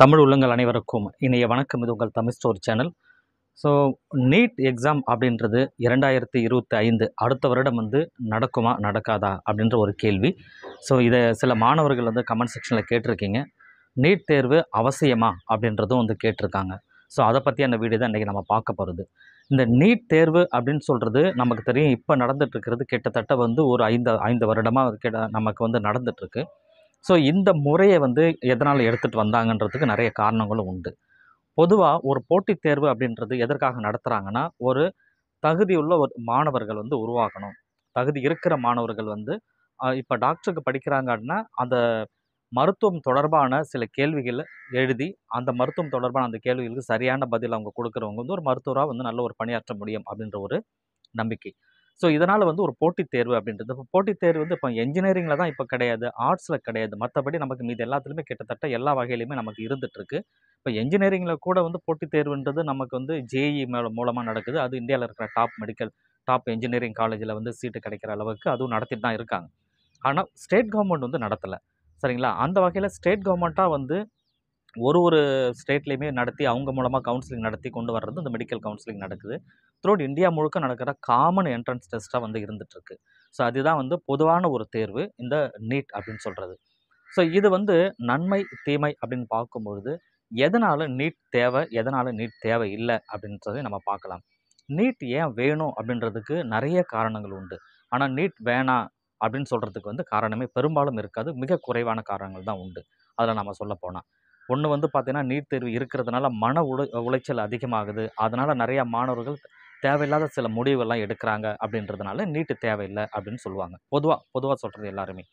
தமிழ் உள்ளங்கள் அனைவருக்கும் இணைய வணக்கம் இது உங்கள் Tamil store channel so NEET exam அப்படின்றது இரண்டாயிரத்தி இருபத்தி ஐந்து அடுத்த வருடம் வந்து நடக்குமா நடக்காதா அப்படின்ற ஒரு கேள்வி ஸோ இதை சில மாணவர்கள் வந்து கமெண்ட் செக்ஷனில் கேட்டிருக்கீங்க நீட் தேர்வு அவசியமா அப்படின்றதும் வந்து கேட்டிருக்காங்க ஸோ அதை பற்றியான வீடியோ தான் இன்றைக்கி நம்ம பார்க்க போகிறது இந்த நீட் தேர்வு அப்படின்னு சொல்கிறது நமக்கு தெரியும் இப்போ நடந்துகிட்ருக்கிறது கிட்டத்தட்ட வந்து ஒரு ஐந்து ஐந்து வருடமாக கிட்ட நமக்கு வந்து நடந்துகிட்ருக்கு ஸோ இந்த முறையை வந்து எதனால் எடுத்துகிட்டு வந்தாங்கன்றதுக்கு நிறைய காரணங்களும் உண்டு பொதுவாக ஒரு போட்டித் தேர்வு அப்படின்றது எதற்காக நடத்துகிறாங்கன்னா ஒரு தகுதியுள்ள ஒரு மாணவர்கள் வந்து உருவாகணும் தகுதி இருக்கிற மாணவர்கள் வந்து இப்போ டாக்டருக்கு படிக்கிறாங்க அப்படின்னா அந்த மருத்துவம் தொடர்பான சில கேள்விகளை எழுதி அந்த மருத்துவம் தொடர்பான அந்த கேள்விகளுக்கு சரியான பதில் அவங்க கொடுக்குறவங்க வந்து ஒரு மருத்துவராக வந்து நல்ல ஒரு பணியாற்ற முடியும் அப்படின்ற ஒரு நம்பிக்கை ஸோ இதனால் வந்து ஒரு போட்டித் தேர்வு அப்படின்றது இப்போ போட்டித் தேர்வு வந்து இப்போ என்ஜினியரிங்கில் தான் இப்போ கிடையாது ஆர்ட்ஸில் கிடையாது மற்றபடி நமக்கு மீது எல்லாத்துலேயுமே கிட்டத்தட்ட எல்லா வகையிலையுமே நமக்கு இருந்துகிட்ருக்கு இப்போ என்ஜினியரிங்கில் கூட வந்து போட்டித் தேர்வுன்றது நமக்கு வந்து ஜேஇ e மூலமாக நடக்குது அது இந்தியாவில் இருக்கிற டாப் மெடிக்கல் டாப் என்ஜினியரிங் காலேஜில் வந்து சீட்டு கிடைக்கிற அளவுக்கு அதுவும் நடத்திட்டு தான் இருக்காங்க ஆனால் ஸ்டேட் கவர்மெண்ட் வந்து நடத்தலை சரிங்களா அந்த வகையில் ஸ்டேட் கவர்மெண்ட்டாக வந்து ஒரு ஒரு ஸ்டேட்லேயுமே நடத்தி அவங்க மூலமாக கவுன்சிலிங் நடத்தி கொண்டு வர்றது இந்த மெடிக்கல் கவுன்சிலிங் நடக்குது த்ரூட் இந்தியா முழுக்க நடக்கிற காமன் என்ட்ரன்ஸ் டெஸ்ட்டாக வந்து இருந்துகிட்ருக்கு ஸோ அதுதான் வந்து பொதுவான ஒரு தேர்வு இந்த நீட் அப்படின்னு சொல்கிறது ஸோ இது வந்து நன்மை தீமை அப்படின்னு பார்க்கும்பொழுது எதனால் நீட் தேவை எதனால் நீட் தேவை இல்லை அப்படின்றதை நம்ம பார்க்கலாம் நீட் ஏன் வேணும் அப்படின்றதுக்கு நிறைய காரணங்கள் உண்டு ஆனால் நீட் வேணாம் அப்படின்னு சொல்கிறதுக்கு வந்து காரணமே பெரும்பாலும் இருக்காது மிக குறைவான காரணங்கள் தான் உண்டு அதில் நம்ம சொல்ல போனால் ஒன்று வந்து பார்த்திங்கன்னா நீட் தேர்வு இருக்கிறதுனால மன உளை உளைச்சல் அதிகமாகுது அதனால் நிறையா மாணவர்கள் தேவையில்லாத சில முடிவுகள்லாம் எடுக்கிறாங்க அப்படின்றதுனால நீட்டு தேவையில்லை அப்படின்னு சொல்லுவாங்க பொதுவாக பொதுவாக சொல்கிறது எல்லாருமே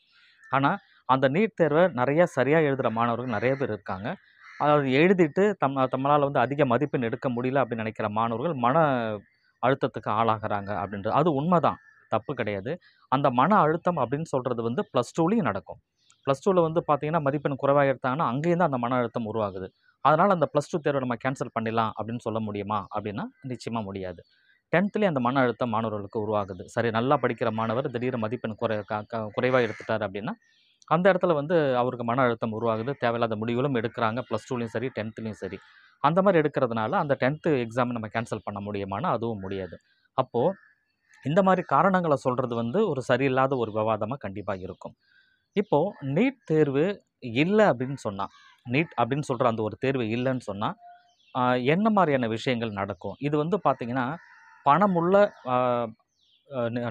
ஆனால் அந்த நீட் தேர்வை நிறையா சரியாக எழுதுகிற மாணவர்கள் நிறைய பேர் இருக்காங்க அதாவது எழுதிட்டு தம் தம்மளால் வந்து அதிக மதிப்பெண் எடுக்க முடியல அப்படின்னு நினைக்கிற மாணவர்கள் மன அழுத்தத்துக்கு ஆளாகிறாங்க அப்படின்றது அது உண்மைதான் தப்பு கிடையாது அந்த மன அழுத்தம் அப்படின்னு சொல்கிறது வந்து ப்ளஸ் டூலேயும் நடக்கும் ப்ளஸ் டூவில் வந்து பார்த்தீங்கன்னா மதிப்பெண் குறைவாக எடுத்தாங்கன்னா அங்கேயும் தான் அந்த மன அழுத்தம் உருவாகுது அதனால் அந்த ப்ளஸ் டூ தேர்வை நம்ம கேன்சல் பண்ணிடலாம் அப்படின்னு சொல்ல முடியுமா அப்படின்னா நிச்சயமாக முடியாது டென்த்துலேயே அந்த மன அழுத்தம் மாணவர்களுக்கு உருவாகுது சரி நல்லா படிக்கிற மாணவர் திடீர் மதிப்பெண் குறை குறைவாக எடுத்துட்டார் அப்படின்னா அந்த இடத்துல வந்து அவருக்கு மன அழுத்தம் உருவாகுது தேவையில்லாத முடிவுகளும் எடுக்கிறாங்க ப்ளஸ் டூலையும் சரி டென்த்துலேயும் சரி அந்த மாதிரி எடுக்கிறதுனால அந்த டென்த்து எக்ஸாம் நம்ம கேன்சல் பண்ண முடியுமானா அதுவும் முடியாது அப்போது இந்த மாதிரி காரணங்களை சொல்கிறது வந்து ஒரு சரியில்லாத ஒரு விவாதமாக கண்டிப்பாக இருக்கும் இப்போது நீட் தேர்வு இல்லை அப்படின்னு சொன்னால் நீட் அப்படின்னு சொல்கிற அந்த ஒரு தேர்வு இல்லைன்னு சொன்னால் என்ன மாதிரியான விஷயங்கள் நடக்கும் இது வந்து பார்த்திங்கன்னா பணமுள்ள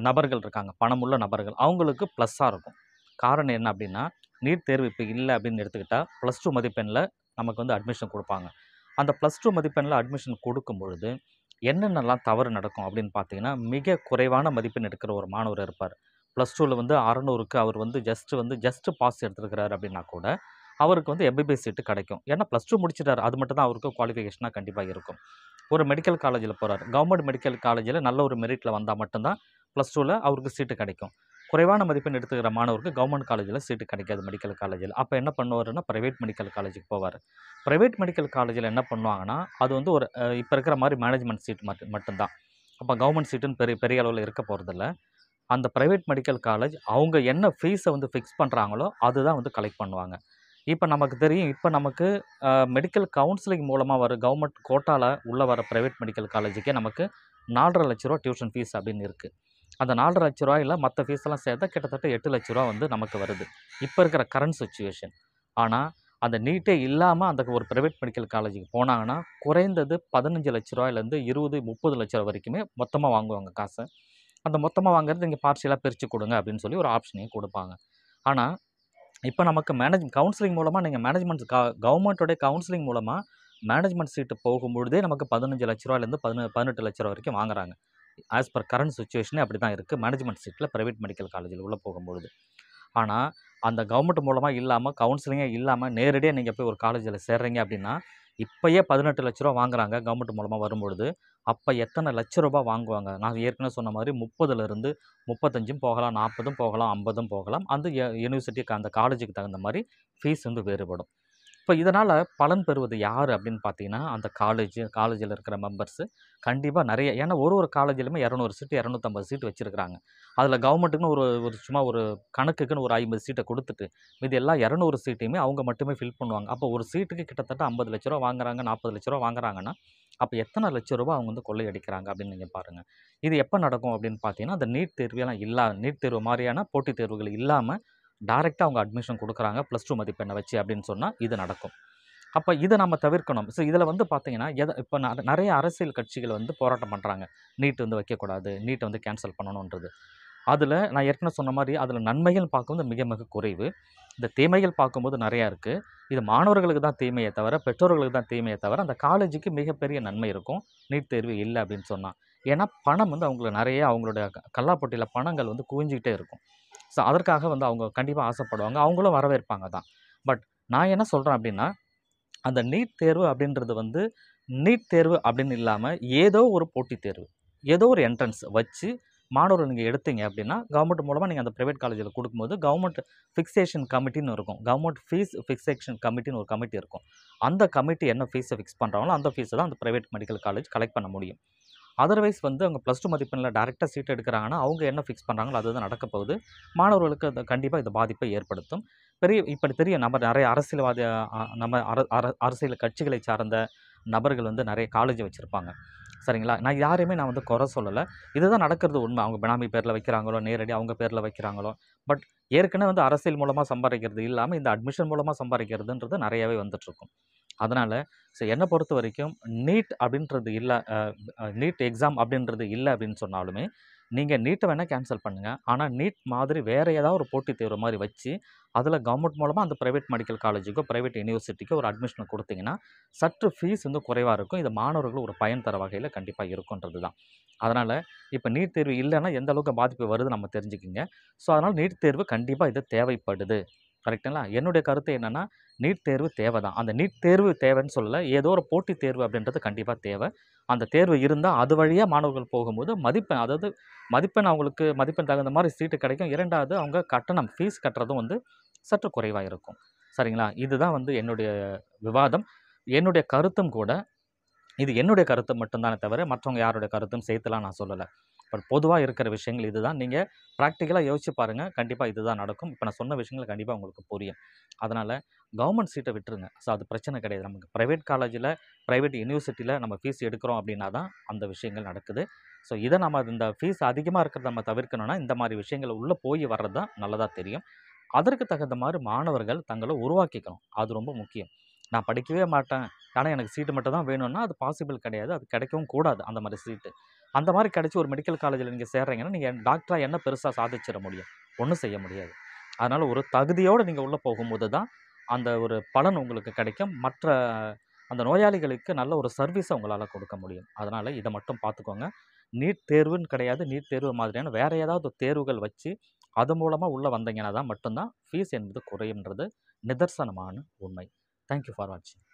நபர்கள் இருக்காங்க பணமுள்ள நபர்கள் அவங்களுக்கு ப்ளஸ்ஸாக இருக்கும் காரணம் என்ன அப்படின்னா நீட் தேர்வு இப்போ இல்லை அப்படின்னு எடுத்துக்கிட்டால் ப்ளஸ் டூ மதிப்பெண்ணில் நமக்கு வந்து அட்மிஷன் கொடுப்பாங்க அந்த ப்ளஸ் டூ மதிப்பெண்ணில் அட்மிஷன் கொடுக்கும் பொழுது என்னென்னலாம் தவறு நடக்கும் அப்படின்னு பார்த்தீங்கன்னா மிக குறைவான மதிப்பெண் எடுக்கிற ஒரு மாணவர் இருப்பார் ப்ளஸ் டூவில் வந்து அறநூறுக்கு அவர் வந்து ஜஸ்ட்டு வந்து ஜஸ்ட்டு பாஸ் எடுத்துருக்கிறாரு அப்படின்னா கூட அவருக்கு வந்து எம்பிபிஎஸ் சீட்டு கிடைக்கும் ஏன்னா ப்ளஸ் டூ முடிச்சிட்டார் அது மட்டும் தான் அவருக்கு குவாலிஃபிகேஷனாக கண்டிப்பாக இருக்கும் ஒரு மெடிக்கல் காலேஜில் போகிறார் கவர்மெண்ட் மெடிக்கல் காலேஜில் நல்ல ஒரு மெரிட்டில் வந்தால் மட்டும்தான் ப்ளஸ் டூவில் அவருக்கு சீட்டு கிடைக்கும் குறைவான மதிப்பெண் எடுத்துக்கிற மாணவருக்கு கவர்மெண்ட் காலேஜில் சீட்டு கிடைக்காது மெடிக்கல் காலேஜில் அப்போ என்ன பண்ணுவார்னா ப்ரைவேட் மெடிக்கல் காலேஜுக்கு போவார் ப்ரைவேட் மெடிக்கல் காலேஜில் என்ன பண்ணுவாங்கன்னா அது வந்து ஒரு இப்போ இருக்கிற மாதிரி மேனேஜ்மெண்ட் சீட் மட்டும் மட்டும்தான் அப்போ கவர்மெண்ட் சீட்டுன்னு பெரிய பெரிய அளவில் இருக்க போகிறதில்ல அந்த ப்ரைவேட் மெடிக்கல் காலேஜ் அவங்க என்ன ஃபீஸை வந்து ஃபிக்ஸ் பண்ணுறாங்களோ அதுதான் வந்து கலெக்ட் பண்ணுவாங்க இப்போ நமக்கு தெரியும் இப்போ நமக்கு மெடிக்கல் கவுன்சிலிங் மூலமாக வர கவர்மெண்ட் கோட்டாவில் உள்ளே வர ப்ரைவேட் மெடிக்கல் காலேஜுக்கே நமக்கு நாலரை லட்ச ரூபா டியூஷன் ஃபீஸ் அப்படின்னு இருக்குது அந்த நாலரை லட்ச இல்லை மற்ற ஃபீஸெல்லாம் சேர்த்தா கிட்டத்தட்ட எட்டு லட்ச ரூபா வந்து நமக்கு வருது இப்போ இருக்கிற கரண்ட் சுச்சுவேஷன் ஆனால் அந்த நீட்டே இல்லாமல் அந்த ஒரு ப்ரைவேட் மெடிக்கல் காலேஜுக்கு போனாங்கன்னா குறைந்தது பதினஞ்சு லட்ச ரூபாயிலேருந்து இருபது முப்பது லட்ச ரூபா வரைக்குமே மொத்தமாக வாங்குவாங்க காசை அந்த மொத்தமாக வாங்குறது இங்கே பார்சியலாக பிரித்து கொடுங்க அப்படின்னு சொல்லி ஒரு ஆப்ஷனையும் கொடுப்பாங்க ஆனால் இப்போ நமக்கு மேனேஜ் கவுன்சிலிங் மூலமாக நீங்கள் மேனேஜ்மெண்ட் க கவர்மெண்ட்டோடைய கவுன்சிலிங் மூலமாக மேனேஜ்மெண்ட் சீட்டு போகும்பொழுதே நமக்கு பதினஞ்சு லட்ச ரூபாயிலேருந்து பதின பதினெட்டு லட்ச ரூபா வரைக்கும் வாங்குறாங்க ஆஸ் பர் கரண்ட் சுச்சுவேஷனே அப்படி தான் இருக்குது மேனேஜ்மெண்ட் சீட்டில் ப்ரைவேட் மெடிக்கல் காலேஜில் உள்ளே போகும்பொழுது ஆனால் அந்த கவர்மெண்ட் மூலமாக இல்லாமல் கவுன்சிலிங்கே இல்லாமல் நேரடியாக நீங்கள் போய் ஒரு காலேஜில் சேர்றீங்க அப்படின்னா இப்போயே பதினெட்டு லட்ச ரூபா வாங்குறாங்க கவர்மெண்ட் மூலமாக வரும்பொழுது அப்போ எத்தனை லட்ச ரூபா வாங்குவாங்க நான் ஏற்கனவே சொன்ன மாதிரி முப்பதுலேருந்து முப்பத்தஞ்சும் போகலாம் நாற்பதும் போகலாம் ஐம்பதும் போகலாம் அந்த யூனிவர்சிட்டிக்கு அந்த காலேஜுக்கு தகுந்த மாதிரி ஃபீஸ் வந்து வேறுபடும் இப்போ இதனால் பலன் பெறுவது யார் அப்படின்னு பார்த்தீங்கன்னா அந்த காலேஜ் காலேஜில் இருக்கிற மெம்பர்ஸு கண்டிப்பாக நிறைய ஏன்னா ஒரு ஒரு காலேஜிலுமே இரநூறு சீட்டு இரநூத்தம்பது சீட்டு வச்சுருக்கிறாங்க அதில் கவர்மெண்ட்டுக்குன்னு ஒரு ஒரு சும்மா ஒரு கணக்குக்குன்னு ஒரு ஐம்பது சீட்டை கொடுத்துட்டு மீது எல்லா இரநூறு சீட்டையுமே அவங்க மட்டுமே ஃபில் பண்ணுவாங்க அப்போ ஒரு சீட்டுக்கு கிட்டத்தட்ட ஐம்பது லட்ச ரூபா வாங்குறாங்க நாற்பது லட்ச ரூபா வாங்குறாங்கன்னா அப்போ எத்தனை லட்ச ரூபா அவங்க வந்து கொள்ளையடிக்கிறாங்க அப்படின்னு நீங்கள் பாருங்கள் இது எப்போ நடக்கும் அப்படின்னு பார்த்தீங்கன்னா அந்த நீட் தேர்வு எல்லாம் இல்லாத நீட் தேர்வு மாதிரியான போட்டித் தேர்வுகள் இல்லாமல் டைரெக்டாக அவங்க அட்மிஷன் கொடுக்குறாங்க ப்ளஸ் டூ மதிப்பெண்ணை வச்சு அப்படின்னு சொன்னால் இது நடக்கும் அப்போ இதை நம்ம தவிர்க்கணும் ஸோ இதில் வந்து பார்த்தீங்கன்னா எதை இப்போ நிறைய அரசியல் கட்சிகள் வந்து போராட்டம் பண்ணுறாங்க நீட் வந்து வைக்கக்கூடாது நீட்டை வந்து கேன்சல் பண்ணணுன்றது அதில் நான் ஏற்கனவே சொன்ன மாதிரி அதில் நன்மைகள் பார்க்கும்போது மிக மிக குறைவு இந்த தீமைகள் பார்க்கும்போது நிறையா இருக்குது இது மாணவர்களுக்கு தான் தீமையை தவிர பெற்றோர்களுக்கு தான் தீமையை தவிர அந்த காலேஜுக்கு மிகப்பெரிய நன்மை இருக்கும் நீட் தேர்வு இல்லை அப்படின்னு சொன்னால் ஏன்னா பணம் வந்து அவங்களுக்கு நிறைய அவங்களுடைய கல்லாப்பட்டியில் பணங்கள் வந்து குவிஞ்சிக்கிட்டே இருக்கும் ஸோ அதற்காக வந்து அவங்க கண்டிப்பாக ஆசைப்படுவாங்க அவங்களும் வரவேற்பாங்க தான் பட் நான் என்ன சொல்கிறேன் அப்படின்னா அந்த நீட் தேர்வு அப்படின்றது வந்து நீட் தேர்வு அப்படின்னு இல்லாமல் ஏதோ ஒரு போட்டித் தேர்வு ஏதோ ஒரு என்ட்ரன்ஸ் வச்சு மாணவர் நீங்கள் எடுத்தீங்க அப்படின்னா கவர்மெண்ட் மூலமாக நீங்கள் அந்த ப்ரைவேட் காலேஜில் கொடுக்கும்போது கவர்மெண்ட் ஃபிக்ஸேஷன் கமிட்டின்னு இருக்கும் கவர்மெண்ட் ஃபீஸ் ஃபிக்ஸேஷன் கமிட்டின்னு ஒரு கமிட்டி இருக்கும் அந்த கமிட்டி என்ன ஃபீஸை ஃபிக்ஸ் பண்ணுறாங்களோ அந்த ஃபீஸை தான் அந்த ப்ரைவேட் மெடிக்கல் காலேஜ் கலெக்ட் பண்ண முடியும் அதர்வைஸ் வந்து அவங்க ப்ளஸ் டூ மதிப்பெண்ணில் டேரெக்டாக சீட் எடுக்கிறாங்கன்னா அவங்க என்ன ஃபிக்ஸ் பண்ணுறாங்களோ அதுதான் நடக்க போகுது மாணவர்களுக்கு அது கண்டிப்பாக இது பாதிப்பை ஏற்படுத்தும் பெரிய இப்படி தெரியும் நம்ம நிறைய அரசியல்வாதி நம்ம அரசியல் கட்சிகளை சார்ந்த நபர்கள் வந்து நிறைய காலேஜ் வச்சுருப்பாங்க சரிங்களா நான் யாரையுமே நான் வந்து குறை சொல்லலை இதுதான் நடக்கிறது உண்மை அவங்க பினாமி பேரில் வைக்கிறாங்களோ நேரடி அவங்க பேரில் வைக்கிறாங்களோ பட் ஏற்கனவே வந்து அரசியல் மூலமாக சம்பாதிக்கிறது இல்லாமல் இந்த அட்மிஷன் மூலமாக சம்பாதிக்கிறதுன்றது நிறையாவே வந்துட்டுருக்கும் அதனால் ஸோ என்னை பொறுத்த வரைக்கும் நீட் அப்படின்றது இல்லை நீட் எக்ஸாம் அப்படின்றது இல்லை அப்படின்னு சொன்னாலுமே நீங்கள் நீட்டை வேணால் கேன்சல் பண்ணுங்கள் ஆனால் நீட் மாதிரி வேறு ஏதாவது ஒரு போட்டித் தேர்வு மாதிரி வச்சு அதில் கவர்மெண்ட் மூலமாக அந்த ப்ரைவேட் மெடிக்கல் காலேஜுக்கோ ப்ரைவேட் யூனிவர்சிட்டிக்கோ ஒரு அட்மிஷனை கொடுத்தீங்கன்னா சற்று ஃபீஸ் வந்து குறைவாக இருக்கும் இது மாணவர்கள் ஒரு பயன் தர வகையில் கண்டிப்பாக இருக்குன்றது தான் அதனால் இப்போ நீட் தேர்வு இல்லைன்னா எந்த அளவுக்கு பாதிப்பு வருது நம்ம தெரிஞ்சுக்கிங்க ஸோ அதனால் நீட் தேர்வு கண்டிப்பாக இது தேவைப்படுது கரெக்டுங்களா என்னுடைய கருத்து என்னென்னா நீட் தேர்வு தேவை தான் அந்த நீட் தேர்வு தேவைன்னு சொல்லலை ஏதோ ஒரு போட்டித் தேர்வு அப்படின்றது கண்டிப்பாக தேவை அந்த தேர்வு இருந்தால் அது வழியாக மாணவர்கள் போகும்போது மதிப்பெண் அதாவது மதிப்பெண் அவங்களுக்கு மதிப்பெண் தகுந்த மாதிரி சீட்டு கிடைக்கும் இரண்டாவது அவங்க கட்டணம் ஃபீஸ் கட்டுறதும் வந்து சற்று குறைவாக இருக்கும் சரிங்களா இதுதான் வந்து என்னுடைய விவாதம் என்னுடைய கருத்தும் கூட இது என்னுடைய கருத்து மட்டும்தானே தவிர மற்றவங்க யாருடைய கருத்தும் சேர்த்துலாம் நான் சொல்லலை பட் பொதுவாக இருக்கிற விஷயங்கள் இதுதான் நீங்கள் ப்ராக்டிக்கலாக யோசிச்சு பாருங்கள் கண்டிப்பாக இதுதான் நடக்கும் இப்போ நான் சொன்ன விஷயங்கள் கண்டிப்பாக உங்களுக்கு புரியும் அதனால் கவர்மெண்ட் சீட்டை விட்டுருங்க ஸோ அது பிரச்சனை கிடையாது நமக்கு ப்ரைவேட் காலேஜில் ப்ரைவேட் யூனிவர்சிட்டியில் நம்ம ஃபீஸ் எடுக்கிறோம் அப்படின்னா தான் அந்த விஷயங்கள் நடக்குது ஸோ இதை நம்ம இந்த ஃபீஸ் அதிகமாக இருக்கிறத நம்ம தவிர்க்கணும்னா இந்த மாதிரி விஷயங்கள் உள்ளே போய் வர்றது தான் நல்லதாக தெரியும் அதற்கு தகுந்த மாதிரி மாணவர்கள் தங்களை உருவாக்கிக்கணும் அது ரொம்ப முக்கியம் நான் படிக்கவே மாட்டேன் ஆனால் எனக்கு சீட்டு மட்டும் தான் வேணும்னா அது பாசிபிள் கிடையாது அது கிடைக்கவும் கூடாது அந்த மாதிரி சீட்டு அந்த மாதிரி கிடச்சி ஒரு மெடிக்கல் காலேஜில் நீங்கள் சேர்றீங்கன்னா நீங்கள் டாக்டராக என்ன பெருசாக சாதிச்சிட முடியும் ஒன்றும் செய்ய முடியாது அதனால் ஒரு தகுதியோடு நீங்கள் உள்ளே போகும்போது தான் அந்த ஒரு பலன் உங்களுக்கு கிடைக்கும் மற்ற அந்த நோயாளிகளுக்கு நல்ல ஒரு சர்வீஸை உங்களால் கொடுக்க முடியும் அதனால் இதை மட்டும் பார்த்துக்கோங்க நீட் தேர்வுன்னு கிடையாது நீட் தேர்வு மாதிரியான வேறு ஏதாவது தேர்வுகள் வச்சு அது மூலமாக உள்ளே வந்தீங்கன்னா தான் மட்டும்தான் ஃபீஸ் என்பது குறையுன்றது நிதர்சனமான உண்மை தேங்க்யூ ஃபார் வாட்சிங்